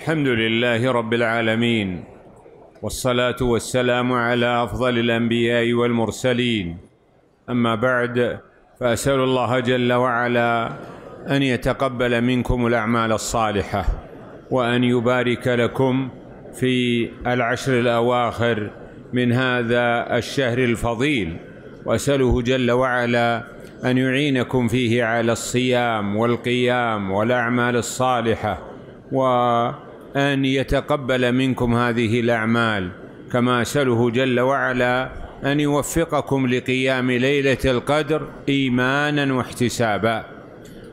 الحمد لله رب العالمين والصلاة والسلام على أفضل الأنبياء والمرسلين أما بعد فأسأل الله جل وعلا أن يتقبل منكم الأعمال الصالحة وأن يبارك لكم في العشر الأواخر من هذا الشهر الفضيل وأسأله جل وعلا أن يعينكم فيه على الصيام والقيام والأعمال الصالحة و أن يتقبل منكم هذه الأعمال كما أسأله جل وعلا أن يوفقكم لقيام ليلة القدر إيمانا واحتسابا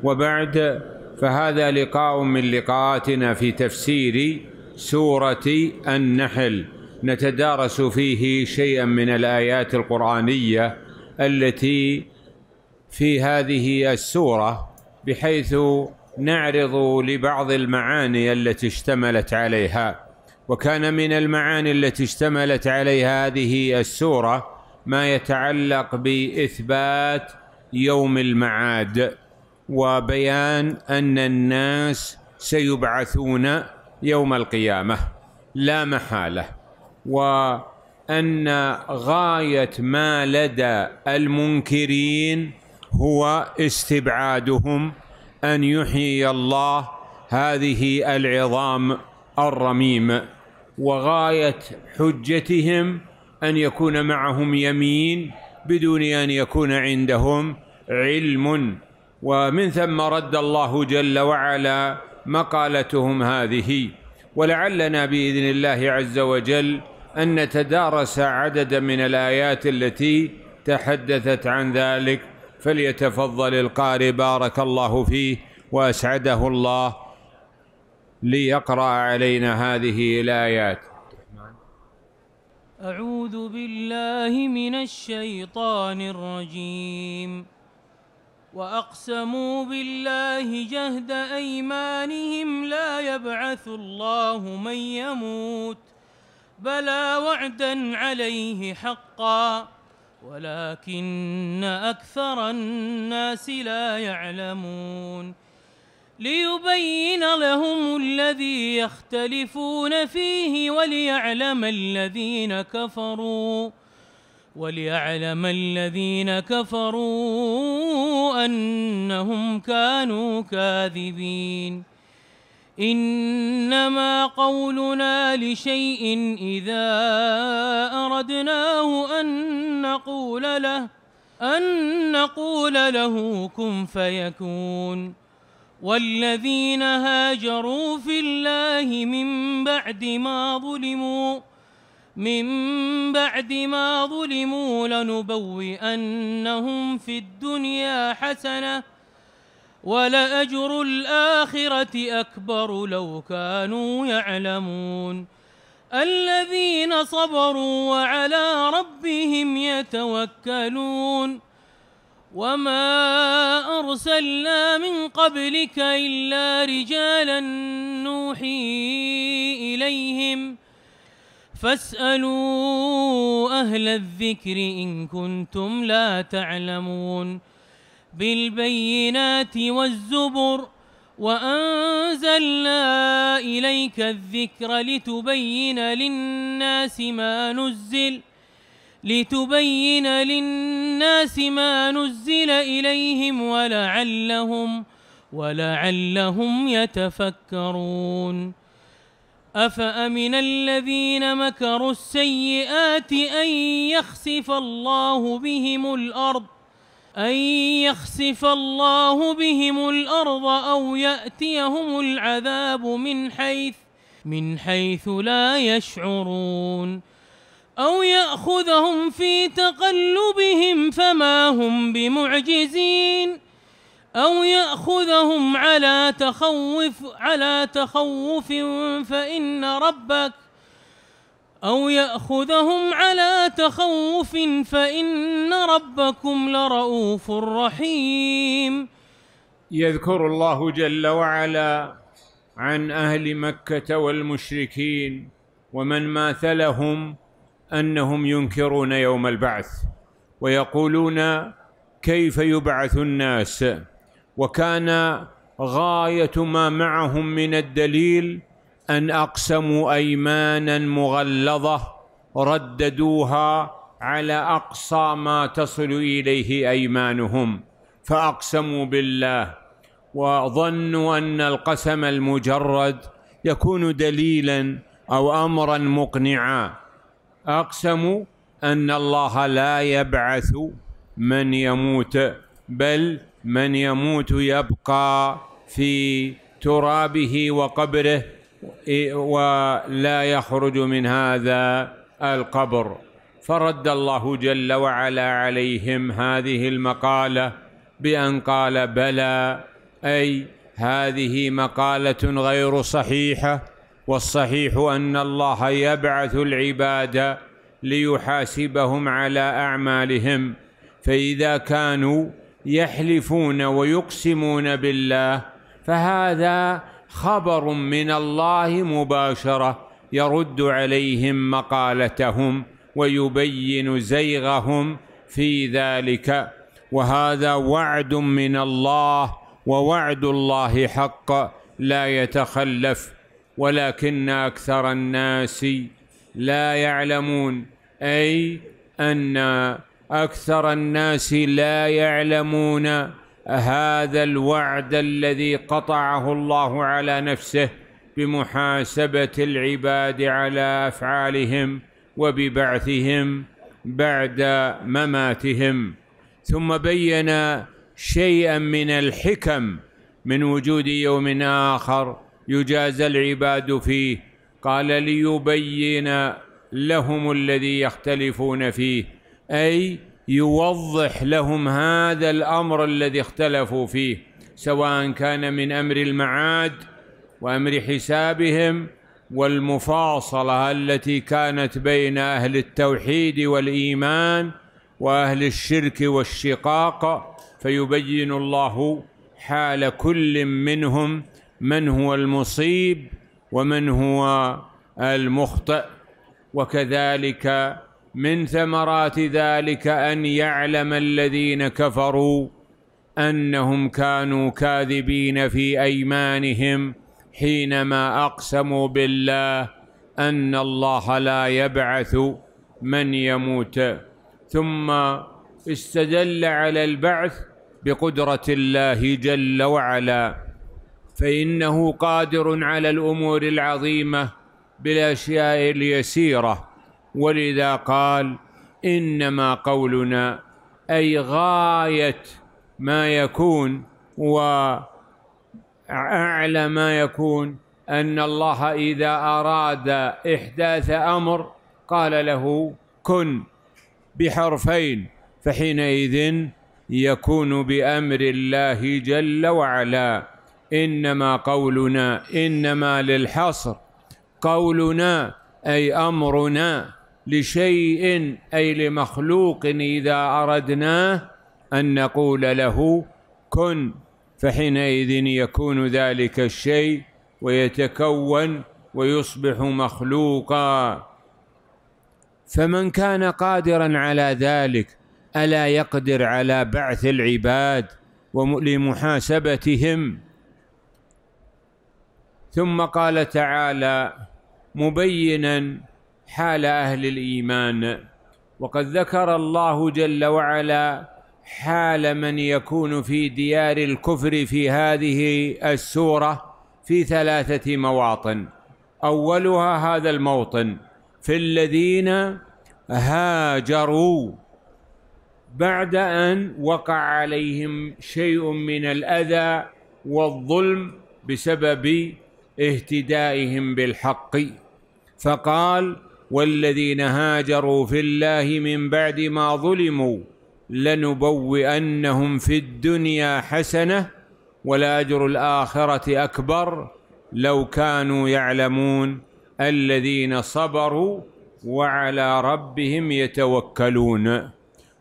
وبعد فهذا لقاء من لقاءاتنا في تفسير سورة النحل نتدارس فيه شيئا من الآيات القرآنية التي في هذه السورة بحيث نعرض لبعض المعاني التي اشتملت عليها وكان من المعاني التي اشتملت عليها هذه السوره ما يتعلق باثبات يوم المعاد وبيان ان الناس سيبعثون يوم القيامه لا محاله وان غايه ما لدى المنكرين هو استبعادهم أن يحيي الله هذه العظام الرميم وغاية حجتهم أن يكون معهم يمين بدون أن يكون عندهم علم ومن ثم رد الله جل وعلا مقالتهم هذه ولعلنا باذن الله عز وجل ان نتدارس عددا من الايات التي تحدثت عن ذلك فليتفضل القارئ بارك الله فيه وأسعده الله ليقرأ علينا هذه الآيات أعوذ بالله من الشيطان الرجيم وأقسموا بالله جهد أيمانهم لا يبعث الله من يموت بلى وعدا عليه حقاً ولكن أكثر الناس لا يعلمون ليبين لهم الذي يختلفون فيه وليعلم الذين كفروا وليعلم الذين كفروا أنهم كانوا كاذبين إنما قولنا لشيء إذا أردناه أن نقول له أن نقول له كن فيكون والذين هاجروا في الله من بعد ما ظلموا من بعد ما ظلموا لنبوئنهم في الدنيا حسنه ولأجر الآخرة أكبر لو كانوا يعلمون الذين صبروا وعلى ربهم يتوكلون وما أرسلنا من قبلك إلا رجالا نوحي إليهم فاسألوا أهل الذكر إن كنتم لا تعلمون بالبينات والزبر وأنزلنا إليك الذكر لتبين للناس ما نزل لتبين للناس ما نزل إليهم ولعلهم ولعلهم يتفكرون أفأمن الذين مكروا السيئات أن يخسف الله بهم الأرض أن يخسف الله بهم الأرض أو يأتيهم العذاب من حيث من حيث لا يشعرون أو يأخذهم في تقلبهم فما هم بمعجزين أو يأخذهم على تخوف على تخوف فإن ربك أو يأخذهم على تخوف فإن ربكم لرؤوف رحيم يذكر الله جل وعلا عن أهل مكة والمشركين ومن ماثلهم أنهم ينكرون يوم البعث ويقولون كيف يبعث الناس وكان غاية ما معهم من الدليل أن أقسموا أيمانا مغلظة رددوها على أقصى ما تصل إليه أيمانهم فأقسموا بالله وظنوا أن القسم المجرد يكون دليلا أو أمرا مقنعا أقسموا أن الله لا يبعث من يموت بل من يموت يبقى في ترابه وقبره ولا يخرج من هذا القبر فرد الله جل وعلا عليهم هذه المقاله بان قال بلى اي هذه مقاله غير صحيحه والصحيح ان الله يبعث العباد ليحاسبهم على اعمالهم فاذا كانوا يحلفون ويقسمون بالله فهذا خبر من الله مباشره يرد عليهم مقالتهم ويبين زيغهم في ذلك وهذا وعد من الله ووعد الله حق لا يتخلف ولكن اكثر الناس لا يعلمون اي ان اكثر الناس لا يعلمون هذا الوعد الذي قطعه الله على نفسه بمحاسبه العباد على افعالهم وببعثهم بعد مماتهم ثم بين شيئا من الحكم من وجود يوم اخر يجازى العباد فيه قال ليبين لهم الذي يختلفون فيه اي يوضح لهم هذا الامر الذي اختلفوا فيه سواء كان من امر المعاد وامر حسابهم والمفاصله التي كانت بين اهل التوحيد والايمان واهل الشرك والشقاق فيبين الله حال كل منهم من هو المصيب ومن هو المخطئ وكذلك من ثمرات ذلك أن يعلم الذين كفروا أنهم كانوا كاذبين في أيمانهم حينما أقسموا بالله أن الله لا يبعث من يموت ثم استدل على البعث بقدرة الله جل وعلا فإنه قادر على الأمور العظيمة بالأشياء اليسيرة ولذا قال انما قولنا اي غايه ما يكون واعلى ما يكون ان الله اذا اراد احداث امر قال له كن بحرفين فحينئذ يكون بامر الله جل وعلا انما قولنا انما للحصر قولنا اي امرنا لشيء اي لمخلوق اذا اردناه ان نقول له كن فحينئذ يكون ذلك الشيء ويتكون ويصبح مخلوقا فمن كان قادرا على ذلك الا يقدر على بعث العباد ولمحاسبتهم ثم قال تعالى مبينا حال اهل الايمان وقد ذكر الله جل وعلا حال من يكون في ديار الكفر في هذه السوره في ثلاثه مواطن اولها هذا الموطن في الذين هاجروا بعد ان وقع عليهم شيء من الاذى والظلم بسبب اهتدائهم بالحق فقال والذين هاجروا في الله من بعد ما ظلموا لنبوئنهم في الدنيا حسنه ولاجر الاخره اكبر لو كانوا يعلمون الذين صبروا وعلى ربهم يتوكلون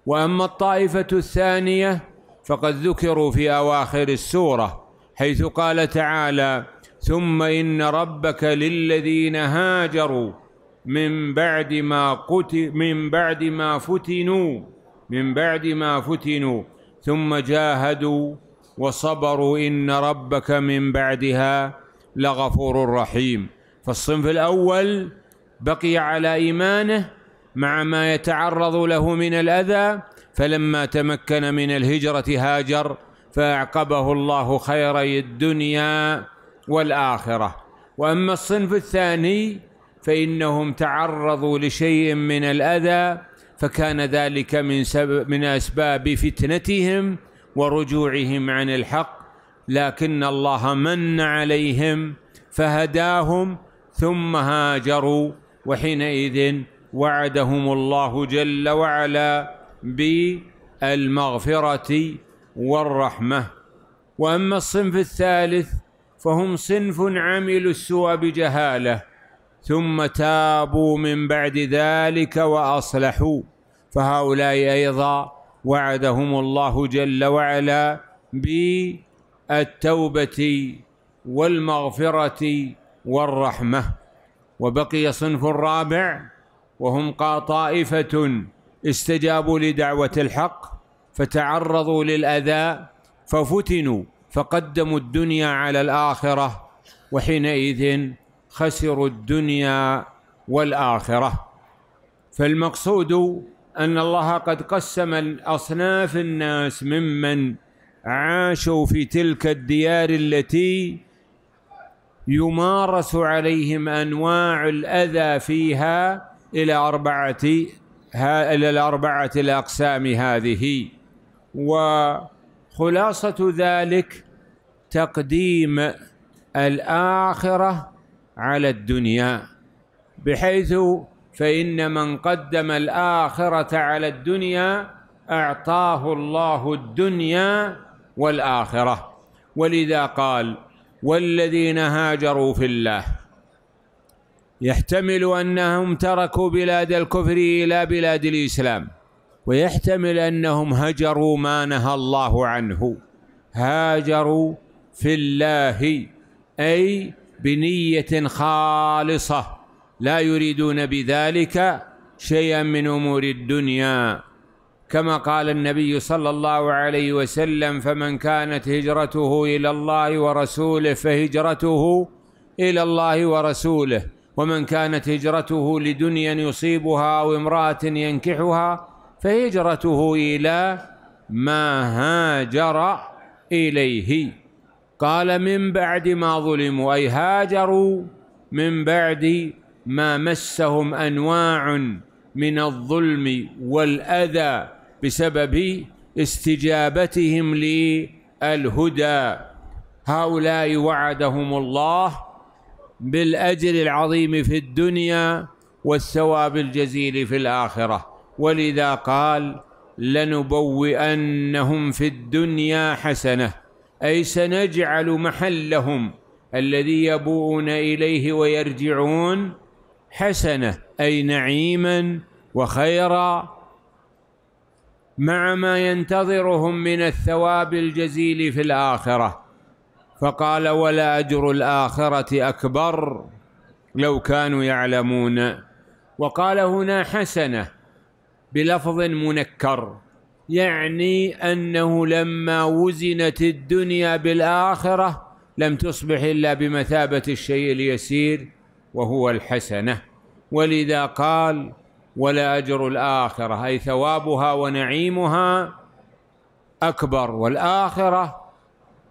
واما الطائفه الثانيه فقد ذكروا في اواخر السوره حيث قال تعالى ثم ان ربك للذين هاجروا من بعد ما قتل من بعد ما فتنوا من بعد ما فتنوا ثم جاهدوا وصبروا إن ربك من بعدها لغفور رحيم فالصنف الأول بقي على إيمانه مع ما يتعرض له من الأذى فلما تمكن من الهجرة هاجر فأعقبه الله خيري الدنيا والآخرة وأما الصنف الثاني فإنهم تعرضوا لشيء من الأذى فكان ذلك من سبب من أسباب فتنتهم ورجوعهم عن الحق لكن الله من عليهم فهداهم ثم هاجروا وحينئذ وعدهم الله جل وعلا بالمغفرة والرحمة وأما الصنف الثالث فهم صنف عملوا السوء بجهاله ثم تابوا من بعد ذلك واصلحوا فهؤلاء ايضا وعدهم الله جل وعلا بالتوبه والمغفره والرحمه وبقي صنف رابع وهم طائفه استجابوا لدعوه الحق فتعرضوا للاذى ففتنوا فقدموا الدنيا على الاخره وحينئذ خسروا الدنيا والاخره فالمقصود ان الله قد قسم اصناف الناس ممن عاشوا في تلك الديار التي يمارس عليهم انواع الاذى فيها الى اربعه الى الاربعه الاقسام هذه وخلاصه ذلك تقديم الاخره على الدنيا بحيث فإن من قدم الآخرة على الدنيا أعطاه الله الدنيا والآخرة ولذا قال والذين هاجروا في الله يحتمل أنهم تركوا بلاد الكفر إلى بلاد الإسلام ويحتمل أنهم هجروا ما نهى الله عنه هاجروا في الله أي بنية خالصة لا يريدون بذلك شيئا من أمور الدنيا كما قال النبي صلى الله عليه وسلم فمن كانت هجرته إلى الله ورسوله فهجرته إلى الله ورسوله ومن كانت هجرته لدنيا يصيبها أو امرأة ينكحها فهجرته إلى ما هاجر إليه قال من بعد ما ظلموا أي هاجروا من بعد ما مسهم أنواع من الظلم والأذى بسبب استجابتهم للهدى هؤلاء وعدهم الله بالأجر العظيم في الدنيا والثواب الجزيل في الآخرة ولذا قال لنبوئنهم في الدنيا حسنه أي سنجعل محلهم الذي يبوءون إليه ويرجعون حسنة أي نعيما وخيرا مع ما ينتظرهم من الثواب الجزيل في الآخرة فقال ولا أجر الآخرة أكبر لو كانوا يعلمون وقال هنا حسنة بلفظ منكر يعني أنه لما وزنت الدنيا بالآخرة لم تصبح إلا بمثابة الشيء اليسير وهو الحسنة ولذا قال ولا أجر الآخرة أي ثوابها ونعيمها أكبر والآخرة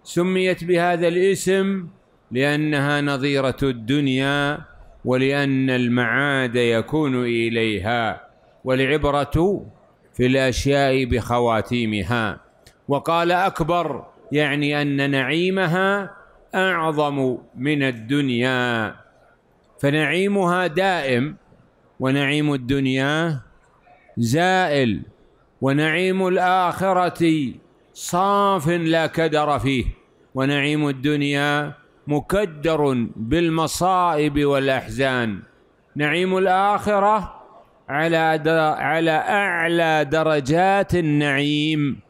سميت بهذا الاسم لأنها نظيرة الدنيا ولأن المعاد يكون إليها والعبرة في الاشياء بخواتيمها وقال اكبر يعني ان نعيمها اعظم من الدنيا فنعيمها دائم ونعيم الدنيا زائل ونعيم الاخره صاف لا كدر فيه ونعيم الدنيا مكدر بالمصائب والاحزان نعيم الاخره على در على اعلى درجات النعيم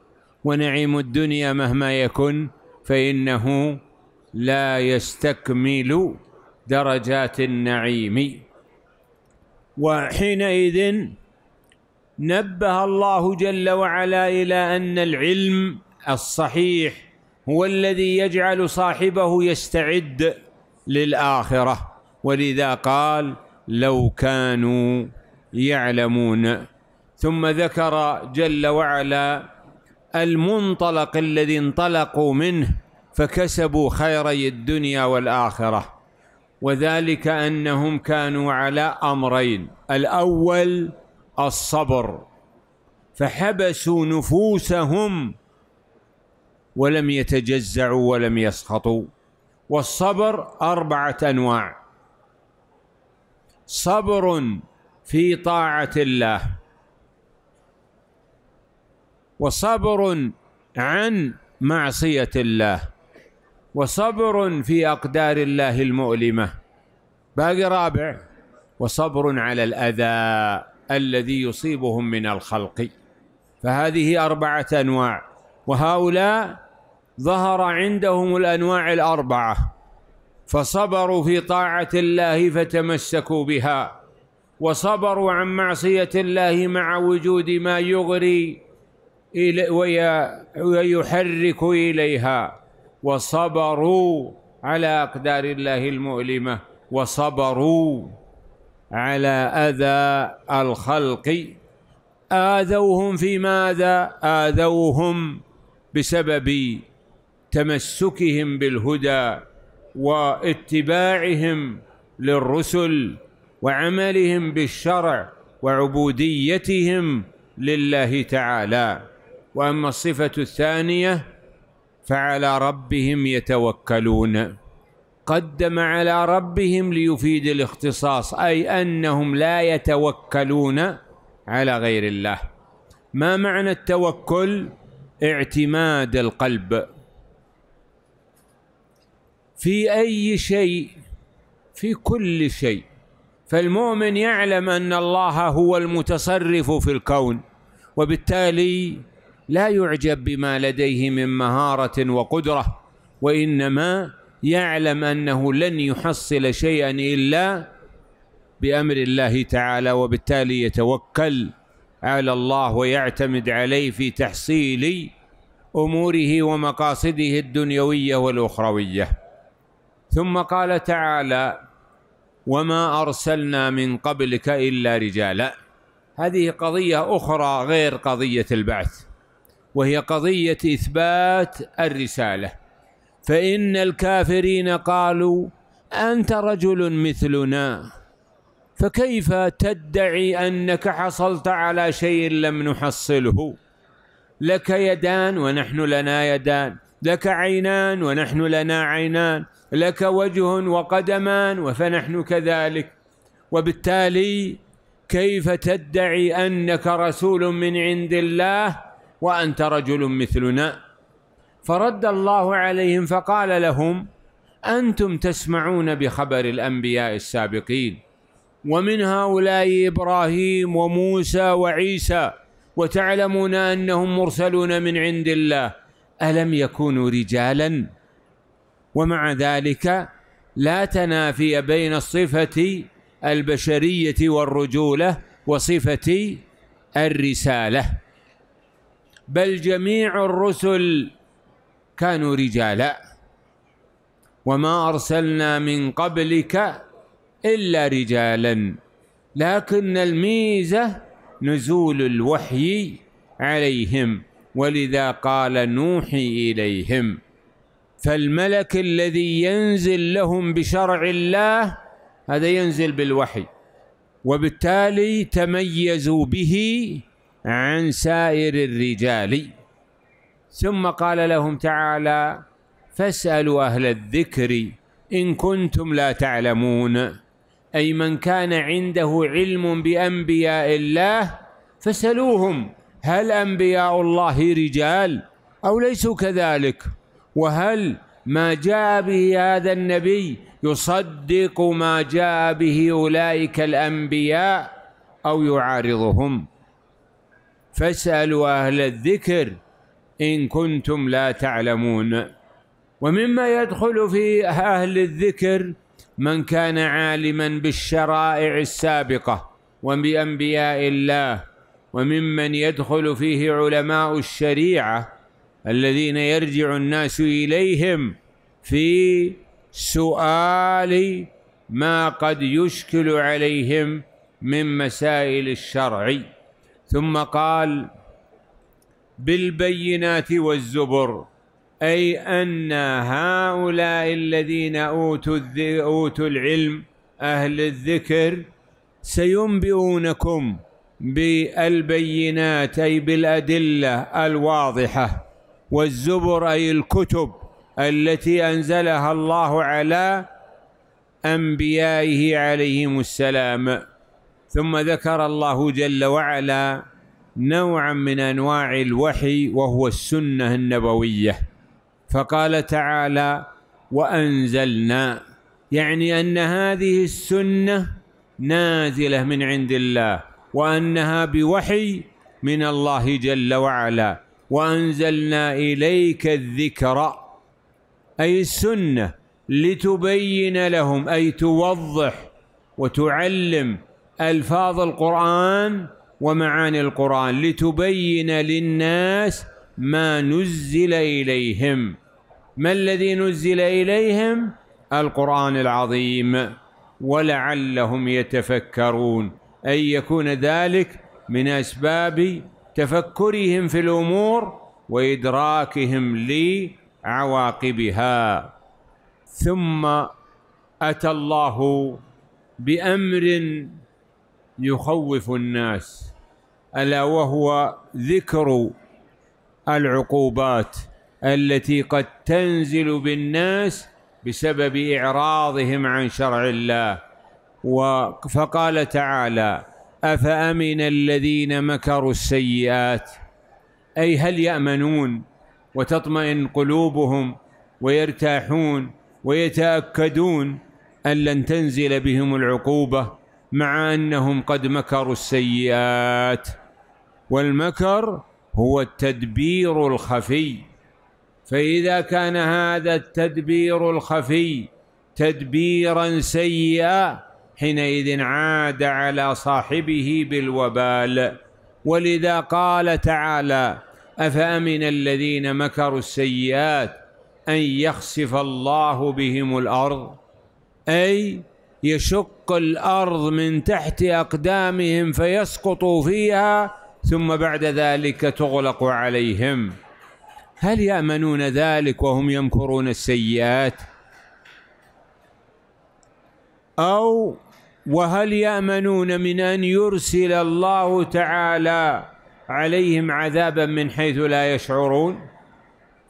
ونعيم الدنيا مهما يكن فانه لا يستكمل درجات النعيم وحينئذ نبه الله جل وعلا الى ان العلم الصحيح هو الذي يجعل صاحبه يستعد للاخره ولذا قال لو كانوا يعلمون ثم ذكر جل وعلا المنطلق الذي انطلقوا منه فكسبوا خيري الدنيا والاخره وذلك انهم كانوا على امرين الاول الصبر فحبسوا نفوسهم ولم يتجزعوا ولم يسخطوا والصبر اربعه انواع صبر في طاعة الله وصبر عن معصية الله وصبر في أقدار الله المؤلمة باقي رابع وصبر على الأذى الذي يصيبهم من الخلق فهذه أربعة أنواع وهؤلاء ظهر عندهم الأنواع الأربعة فصبروا في طاعة الله فتمسكوا بها وصبروا عن معصية الله مع وجود ما يغري ويحرك إليها وصبروا على أقدار الله المؤلمة وصبروا على أذى الخلق آذوهم في ماذا؟ آذوهم بسبب تمسكهم بالهدى واتباعهم للرسل وعملهم بالشرع وعبوديتهم لله تعالى واما الصفه الثانيه فعلى ربهم يتوكلون قدم على ربهم ليفيد الاختصاص اي انهم لا يتوكلون على غير الله ما معنى التوكل اعتماد القلب في اي شيء في كل شيء فالمؤمن يعلم ان الله هو المتصرف في الكون وبالتالي لا يعجب بما لديه من مهاره وقدره وانما يعلم انه لن يحصل شيئا الا بامر الله تعالى وبالتالي يتوكل على الله ويعتمد عليه في تحصيل اموره ومقاصده الدنيويه والاخرويه ثم قال تعالى وما أرسلنا من قبلك إلا رجالا هذه قضية أخرى غير قضية البعث وهي قضية إثبات الرسالة فإن الكافرين قالوا أنت رجل مثلنا فكيف تدعي أنك حصلت على شيء لم نحصله لك يدان ونحن لنا يدان لك عينان ونحن لنا عينان لك وجه وقدمان وفنحن كذلك وبالتالي كيف تدعي انك رسول من عند الله وانت رجل مثلنا فرد الله عليهم فقال لهم انتم تسمعون بخبر الانبياء السابقين ومن هؤلاء ابراهيم وموسى وعيسى وتعلمون انهم مرسلون من عند الله ألم يكونوا رجالا ومع ذلك لا تنافي بين الصفة البشرية والرجولة وصفة الرسالة بل جميع الرسل كانوا رجالا وما أرسلنا من قبلك إلا رجالا لكن الميزة نزول الوحي عليهم ولذا قال نوحي إليهم فالملك الذي ينزل لهم بشرع الله هذا ينزل بالوحي وبالتالي تميزوا به عن سائر الرجال ثم قال لهم تعالى فاسألوا أهل الذكر إن كنتم لا تعلمون أي من كان عنده علم بأنبياء الله فسلوهم هل انبياء الله رجال او ليسوا كذلك وهل ما جاء به هذا النبي يصدق ما جاء به اولئك الانبياء او يعارضهم فاسالوا اهل الذكر ان كنتم لا تعلمون ومما يدخل في اهل الذكر من كان عالما بالشرائع السابقه وبانبياء الله وممن يدخل فيه علماء الشريعه الذين يرجع الناس اليهم في سؤال ما قد يشكل عليهم من مسائل الشرع ثم قال بالبينات والزبر اي ان هؤلاء الذين اوتوا اوتوا العلم اهل الذكر سينبئونكم بالبينات أي بالأدلة الواضحة والزبر أي الكتب التي أنزلها الله على أنبيائه عليهم السلام ثم ذكر الله جل وعلا نوعا من أنواع الوحي وهو السنة النبوية فقال تعالى وأنزلنا يعني أن هذه السنة نازلة من عند الله وانها بوحي من الله جل وعلا وانزلنا اليك الذكر اي السنه لتبين لهم اي توضح وتعلم الفاظ القران ومعاني القران لتبين للناس ما نزل اليهم ما الذي نزل اليهم القران العظيم ولعلهم يتفكرون أن يكون ذلك من أسباب تفكرهم في الأمور وإدراكهم لعواقبها ثم أتى الله بأمر يخوف الناس ألا وهو ذكر العقوبات التي قد تنزل بالناس بسبب إعراضهم عن شرع الله فقال تعالى افامن الذين مكروا السيئات اي هل يامنون وتطمئن قلوبهم ويرتاحون ويتاكدون ان لن تنزل بهم العقوبه مع انهم قد مكروا السيئات والمكر هو التدبير الخفي فاذا كان هذا التدبير الخفي تدبيرا سيئا حينئذ عاد على صاحبه بالوبال ولذا قال تعالى أفأمن الذين مكروا السيئات أن يخسف الله بهم الأرض أي يشق الأرض من تحت أقدامهم فيسقطوا فيها ثم بعد ذلك تغلق عليهم هل يأمنون ذلك وهم يمكرون السيئات أو وهل يامنون من ان يرسل الله تعالى عليهم عذابا من حيث لا يشعرون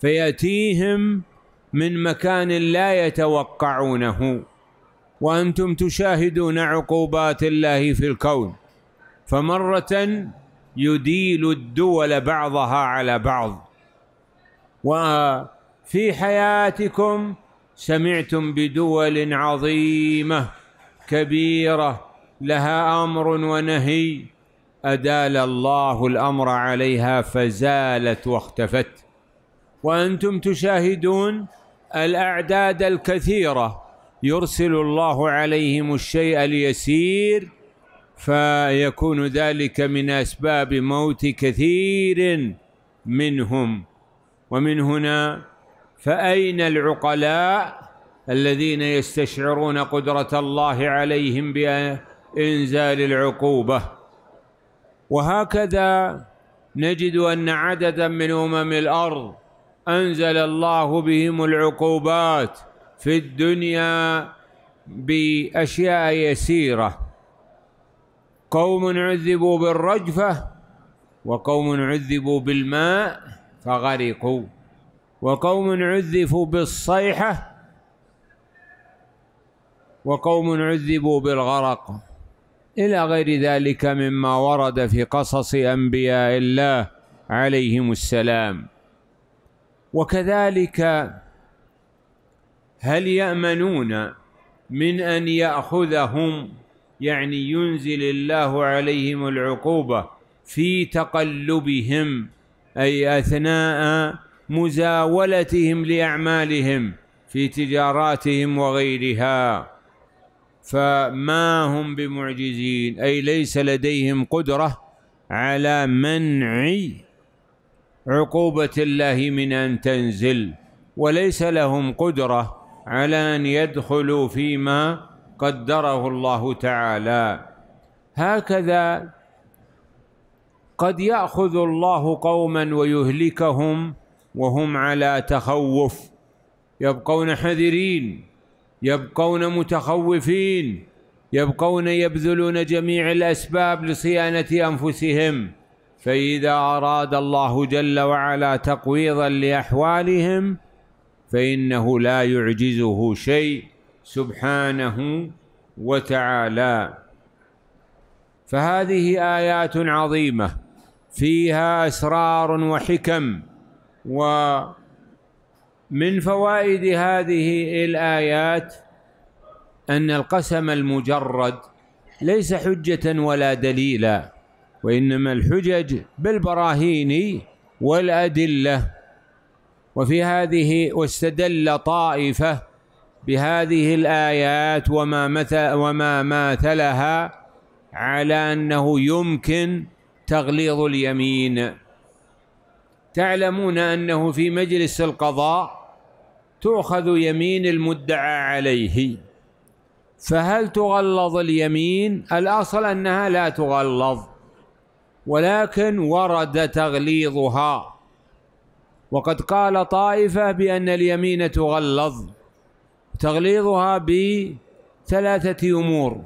فياتيهم من مكان لا يتوقعونه وانتم تشاهدون عقوبات الله في الكون فمره يديل الدول بعضها على بعض وفي حياتكم سمعتم بدول عظيمه كبيره لها امر ونهي ادال الله الامر عليها فزالت واختفت وانتم تشاهدون الاعداد الكثيره يرسل الله عليهم الشيء اليسير فيكون ذلك من اسباب موت كثير منهم ومن هنا فاين العقلاء الذين يستشعرون قدرة الله عليهم بإنزال العقوبة وهكذا نجد أن عددا من أمم الأرض أنزل الله بهم العقوبات في الدنيا بأشياء يسيرة قوم عذبوا بالرجفة وقوم عذبوا بالماء فغرقوا وقوم عذفوا بالصيحة وقوم عذبوا بالغرق إلى غير ذلك مما ورد في قصص أنبياء الله عليهم السلام وكذلك هل يأمنون من أن يأخذهم يعني ينزل الله عليهم العقوبة في تقلبهم أي أثناء مزاولتهم لأعمالهم في تجاراتهم وغيرها فما هم بمعجزين أي ليس لديهم قدرة على منع عقوبة الله من أن تنزل وليس لهم قدرة على أن يدخلوا فيما قدره الله تعالى هكذا قد يأخذ الله قوما ويهلكهم وهم على تخوف يبقون حذرين يبقون متخوفين يبقون يبذلون جميع الاسباب لصيانه انفسهم فاذا اراد الله جل وعلا تقويضا لاحوالهم فانه لا يعجزه شيء سبحانه وتعالى فهذه ايات عظيمه فيها اسرار وحكم و من فوائد هذه الآيات أن القسم المجرد ليس حجة ولا دليلا وإنما الحجج بالبراهين والأدلة وفي هذه واستدل طائفة بهذه الآيات وما مثل وما ماثلها على أنه يمكن تغليظ اليمين تعلمون أنه في مجلس القضاء تؤخذ يمين المدعى عليه فهل تغلظ اليمين الأصل أنها لا تغلظ ولكن ورد تغليظها وقد قال طائفة بأن اليمين تغلظ تغليظها بثلاثة أمور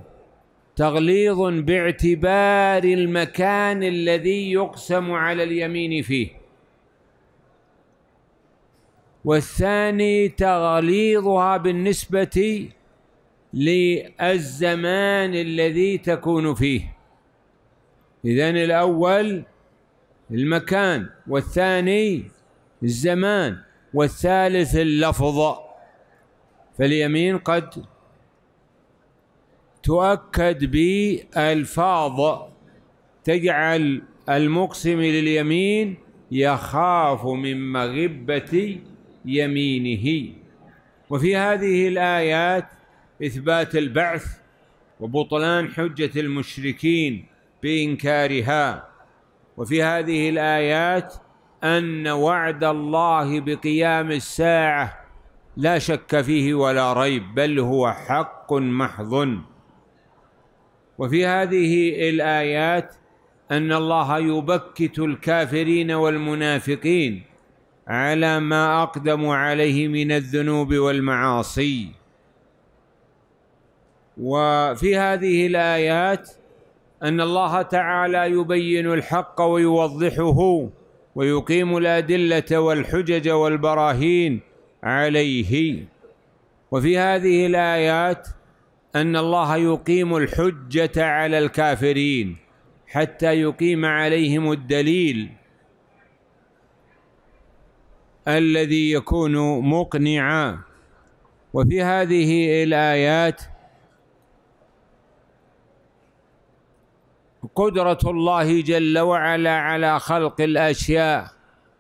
تغليظ باعتبار المكان الذي يقسم على اليمين فيه والثاني تغليظها بالنسبة للزمان الذي تكون فيه إذن الأول المكان والثاني الزمان والثالث اللفظ فاليمين قد تؤكد بألفاظ تجعل المقسم لليمين يخاف من مغبة يمينه وفي هذه الايات اثبات البعث وبطلان حجه المشركين بانكارها وفي هذه الايات ان وعد الله بقيام الساعه لا شك فيه ولا ريب بل هو حق محض وفي هذه الايات ان الله يبكت الكافرين والمنافقين على ما أقدموا عليه من الذنوب والمعاصي وفي هذه الآيات أن الله تعالى يبين الحق ويوضحه ويقيم الأدلة والحجج والبراهين عليه وفي هذه الآيات أن الله يقيم الحجة على الكافرين حتى يقيم عليهم الدليل الذي يكون مقنعا وفي هذه الآيات قدرة الله جل وعلا على خلق الأشياء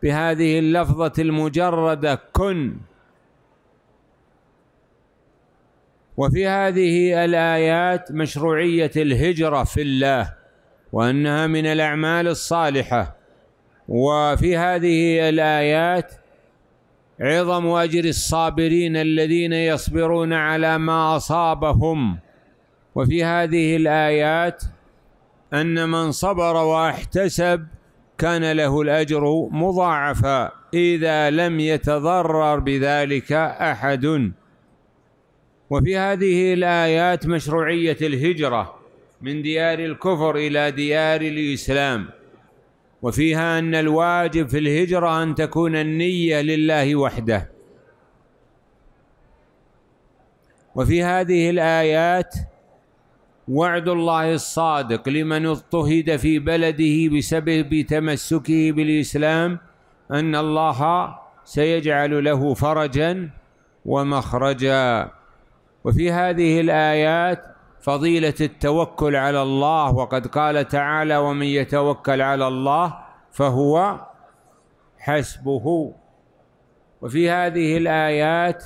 بهذه اللفظة المجردة كن وفي هذه الآيات مشروعية الهجرة في الله وأنها من الأعمال الصالحة وفي هذه الآيات عظم أجر الصابرين الذين يصبرون على ما أصابهم وفي هذه الآيات أن من صبر واحتسب كان له الأجر مضاعفا إذا لم يتضرر بذلك أحد وفي هذه الآيات مشروعية الهجرة من ديار الكفر إلى ديار الإسلام وفيها أن الواجب في الهجرة أن تكون النية لله وحده وفي هذه الآيات وعد الله الصادق لمن اضطهد في بلده بسبب تمسكه بالإسلام أن الله سيجعل له فرجا ومخرجا وفي هذه الآيات فضيلة التوكل على الله وقد قال تعالى ومن يتوكل على الله فهو حسبه وفي هذه الآيات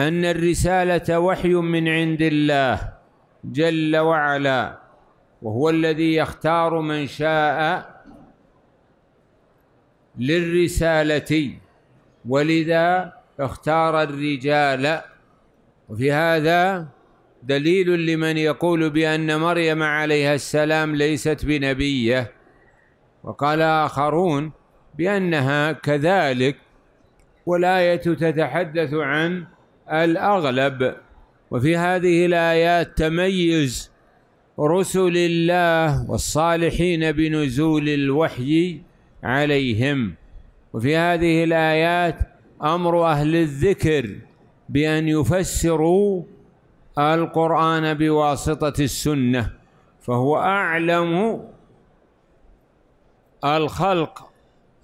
أن الرسالة وحي من عند الله جل وعلا وهو الذي يختار من شاء للرسالة ولذا اختار الرجال وفي هذا دليل لمن يقول بأن مريم عليها السلام ليست بنبية وقال آخرون بأنها كذلك والآية تتحدث عن الأغلب وفي هذه الآيات تميز رسل الله والصالحين بنزول الوحي عليهم وفي هذه الآيات أمر أهل الذكر بأن يفسروا القرآن بواسطة السنة فهو أعلم الخلق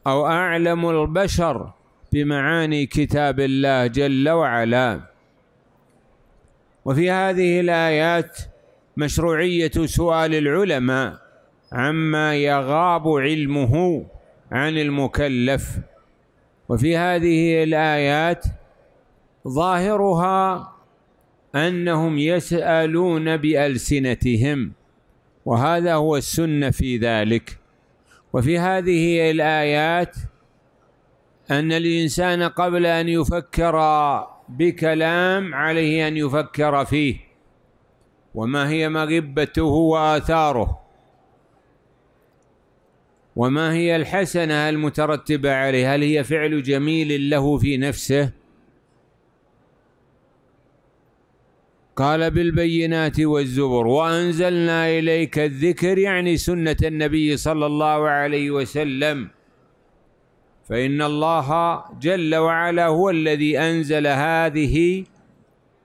أو أعلم البشر بمعاني كتاب الله جل وعلا وفي هذه الآيات مشروعية سؤال العلماء عما يغاب علمه عن المكلف وفي هذه الآيات ظاهرها أنهم يسألون بألسنتهم وهذا هو السنة في ذلك وفي هذه الآيات أن الإنسان قبل أن يفكر بكلام عليه أن يفكر فيه وما هي مغبته وآثاره وما هي الحسنة المترتبة عليه هل هي فعل جميل له في نفسه قال بالبينات والزبر وأنزلنا إليك الذكر يعني سنة النبي صلى الله عليه وسلم فإن الله جل وعلا هو الذي أنزل هذه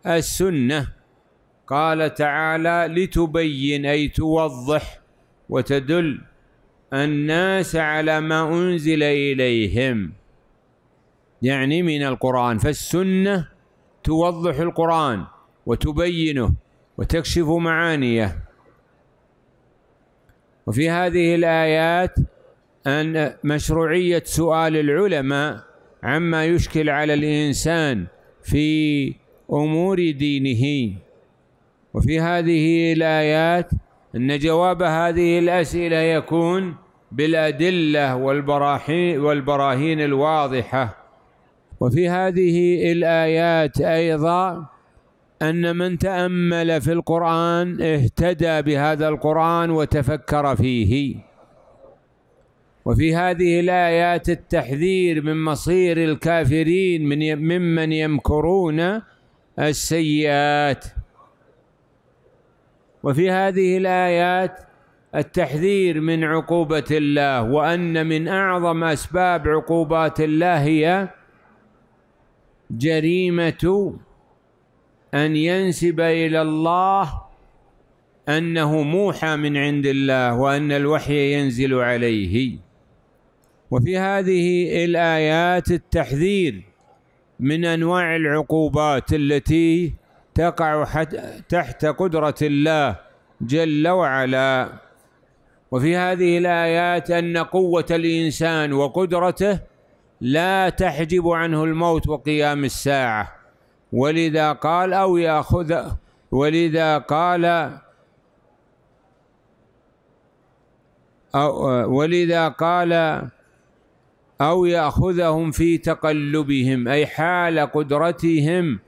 السنة قال تعالى لتبين أي توضح وتدل الناس على ما أنزل إليهم يعني من القرآن فالسنة توضح القرآن وتبينه وتكشف معانيه وفي هذه الآيات أن مشروعية سؤال العلماء عما يشكل على الإنسان في أمور دينه وفي هذه الآيات أن جواب هذه الأسئلة يكون بالأدلة والبراهين الواضحة وفي هذه الآيات أيضا أن من تأمل في القرآن اهتدى بهذا القرآن وتفكر فيه وفي هذه الآيات التحذير من مصير الكافرين من ممن يمكرون السيئات وفي هذه الآيات التحذير من عقوبة الله وأن من أعظم أسباب عقوبات الله هي جريمة أن ينسب إلى الله أنه موحى من عند الله وأن الوحي ينزل عليه وفي هذه الآيات التحذير من أنواع العقوبات التي تقع تحت قدرة الله جل وعلا وفي هذه الآيات أن قوة الإنسان وقدرته لا تحجب عنه الموت وقيام الساعة ولذا قال أو يأخذ ولذا قال أو ولذا قال أو يأخذهم في تقلبهم أي حال قدرتهم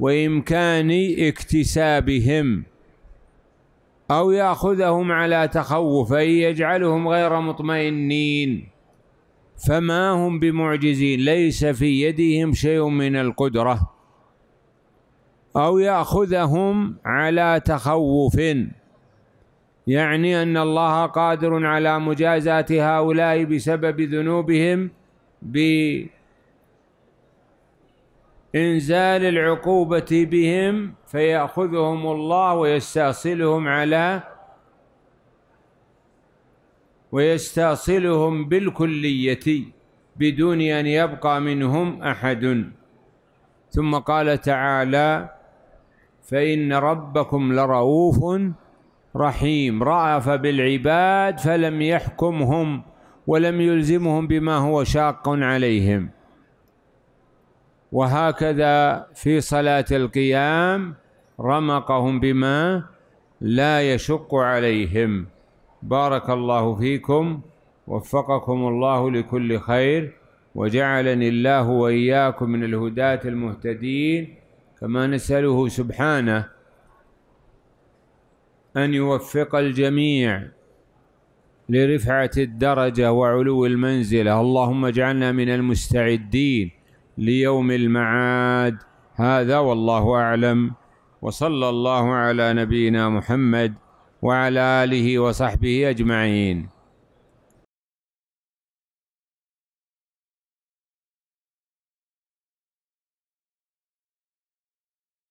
وإمكان اكتسابهم أو يأخذهم على تخوف أي يجعلهم غير مطمئنين فما هم بمعجزين ليس في يدهم شيء من القدره أو يأخذهم على تخوف يعني أن الله قادر على مجازاة هؤلاء بسبب ذنوبهم بإنزال العقوبة بهم فيأخذهم الله ويستأصلهم على ويستأصلهم بالكلية بدون أن يبقى منهم أحد ثم قال تعالى فإن ربكم لرؤوف رحيم رأف بالعباد فلم يحكمهم ولم يلزمهم بما هو شاق عليهم وهكذا في صلاة القيام رمقهم بما لا يشق عليهم بارك الله فيكم وفقكم الله لكل خير وجعلني الله وإياكم من الهداة المهتدين كما نسأله سبحانه أن يوفق الجميع لرفعة الدرجة وعلو المنزلة اللهم اجعلنا من المستعدين ليوم المعاد هذا والله أعلم وصلى الله على نبينا محمد وعلى آله وصحبه أجمعين